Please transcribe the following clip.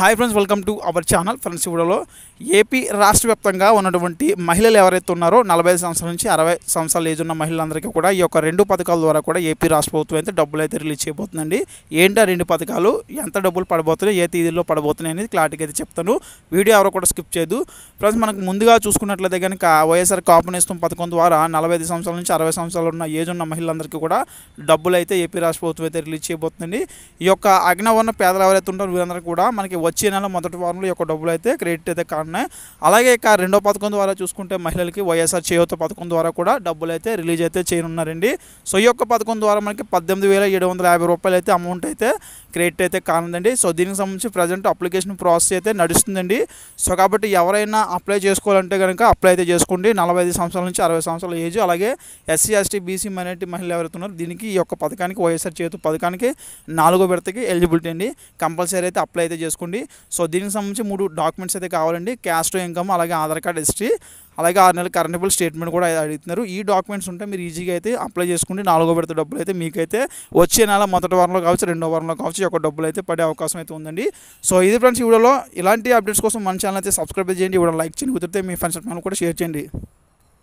hi friends welcome to our channel friends వీడియోలో AP రాష్ట్ర వ్యాప్తంగా ఉన్నటువంటి మహిళలు ఎవరైతే ఉన్నారో నలభై సంవత్సరాల నుంచి అరవై సంవత్సరాల ఏజ్ ఉన్న మహిళలందరికీ కూడా ఈ యొక్క రెండు పథకాల ద్వారా కూడా ఏపీ రాష్ట్ర ప్రభుత్వం అయితే డబ్బులు అయితే రిలీజ్ చేయబోతుందండి ఏంటి రెండు పథకాలు ఎంత డబ్బులు పడబోతున్నాయి ఏ తేదీలో పడబోతున్నాయి అనేది క్లారిటీగా అయితే చెప్తాను వీడియో ఎవరో కూడా స్కిప్ చేయదు ఫ్రెండ్స్ మనకు ముందుగా చూసుకున్నట్లయితే కనుక వైఎస్ఆర్ కాపునేస్తం పథకం ద్వారా నలభై ఐదు సంవత్సరాల నుంచి అరవై సంవత్సరాలు ఉన్న ఏజ్ ఉన్న మహిళలందరికీ కూడా డబ్బులు అయితే ఏపీ రాష్ట్ర ప్రభుత్వం అయితే రిలీజ్ చేయబోతుందండి ఈ యొక్క అగ్నవర్ణ పేదలు ఎవరైతే ఉంటారో వీరందరూ కూడా మనకి వచ్చే నెల మొదటి వారంలో యొక్క డబ్బులు అయితే క్రెడిట్ అయితే కానున్నాయి అలాగే ఇక రెండో పథకం ద్వారా చూసుకుంటే మహిళలకి వైఎస్ఆర్ చేయూత పథకం ద్వారా కూడా డబ్బులు అయితే రిలీజ్ అయితే చేయనున్నారండి సో ఈ యొక్క పథకం ద్వారా మనకి పద్దెనిమిది వేల ఏడు వందల యాభై రూపాయలు అయితే అమౌంట్ అయితే క్రియేట్ అయితే కానుందండి సో దీనికి సంబంధించి ప్రజెంట్ అప్లికేషన్ ప్రాసెస్ అయితే నడుస్తుందండి సో కాబట్టి ఎవరైనా అప్లై చేసుకోవాలంటే కనుక అప్లై అయితే చేసుకోండి నలభై ఐదు సంవత్సరాల నుంచి అరవై సంవత్సరాల ఏజ్ అలాగే ఎస్సీ ఎస్టీ బీసీ మైనార్టీ మహిళలు ఎవరైతే ఉన్నారో దీనికి ఈ యొక్క పథకానికి వైఎస్ఆర్ చేతు పథకానికి నాలుగో విడతకి ఎలిజిబిలిటీ అండి కంపల్సరీ అయితే అప్లై అయితే చేసుకోండి సో దీనికి సంబంధించి మూడు డాక్యుమెంట్స్ అయితే కావాలండి క్యాస్ట్ ఇన్కమ్ అలాగే ఆధార్ కార్డ్ హిస్టరీ అలాగే ఆరు నెలలు కరెంట్ బిల్ స్టేట్మెంట్ కూడా అడుగుతున్నారు ఈ డాక్యుమెంట్స్ ఉంటే మీరు ఈజీగా అయితే అప్లై చేసుకుంటే నాలుగో విడత డబ్బులు అయితే మీకైతే వచ్చే నెల మొదటి వారంలో కావచ్చు రెండో వారంలో కావచ్చు ఒక డబ్బులు అయితే పడే అవకాశం అయితే ఉందండి సో ఇది ఫ్రెండ్స్ ఈ వీడియోలో ఇలాంటి అప్డేట్స్ కోసం మన ఛానల్ అయితే సబ్స్క్రైబ్ చేయండి ఇవ్వడం లైక్ చేయండి కుదిరితే మీ ఫ్రెండ్స్ కూడా షేర్ చేయండి